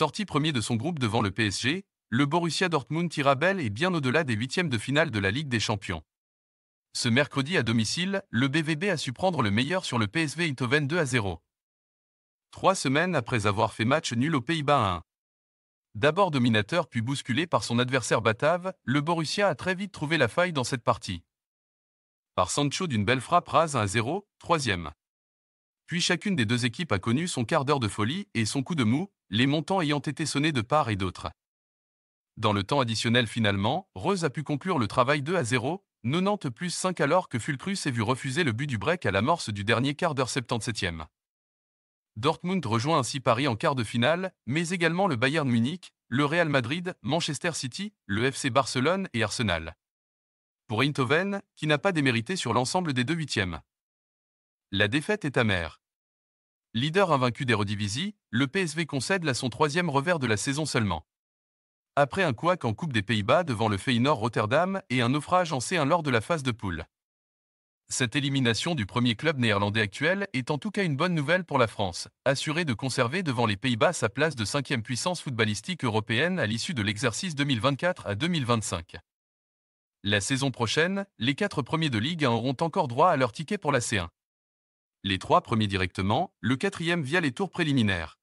Sorti premier de son groupe devant le PSG, le Borussia Dortmund tira belle et bien au-delà des huitièmes de finale de la Ligue des Champions. Ce mercredi à domicile, le BVB a su prendre le meilleur sur le PSV Eindhoven 2 à 0. Trois semaines après avoir fait match nul aux Pays-Bas 1. D'abord dominateur puis bousculé par son adversaire batave, le Borussia a très vite trouvé la faille dans cette partie. Par Sancho d'une belle frappe rase 1 à 0, troisième puis chacune des deux équipes a connu son quart d'heure de folie et son coup de mou, les montants ayant été sonnés de part et d'autre. Dans le temps additionnel finalement, Reus a pu conclure le travail 2 à 0, 90 plus 5 alors que Fulcrus s'est vu refuser le but du break à l'amorce du dernier quart d'heure 77e. Dortmund rejoint ainsi Paris en quart de finale, mais également le Bayern Munich, le Real Madrid, Manchester City, le FC Barcelone et Arsenal. Pour Eindhoven, qui n'a pas démérité sur l'ensemble des deux huitièmes. La défaite est amère. Leader invaincu des redivisies, le PSV concède là son troisième revers de la saison seulement. Après un couac en Coupe des Pays-Bas devant le Feyenoord Rotterdam et un naufrage en C1 lors de la phase de poule. Cette élimination du premier club néerlandais actuel est en tout cas une bonne nouvelle pour la France, assurée de conserver devant les Pays-Bas sa place de cinquième puissance footballistique européenne à l'issue de l'exercice 2024 à 2025. La saison prochaine, les quatre premiers de Ligue 1 auront encore droit à leur ticket pour la C1 les trois premiers directement, le quatrième via les tours préliminaires.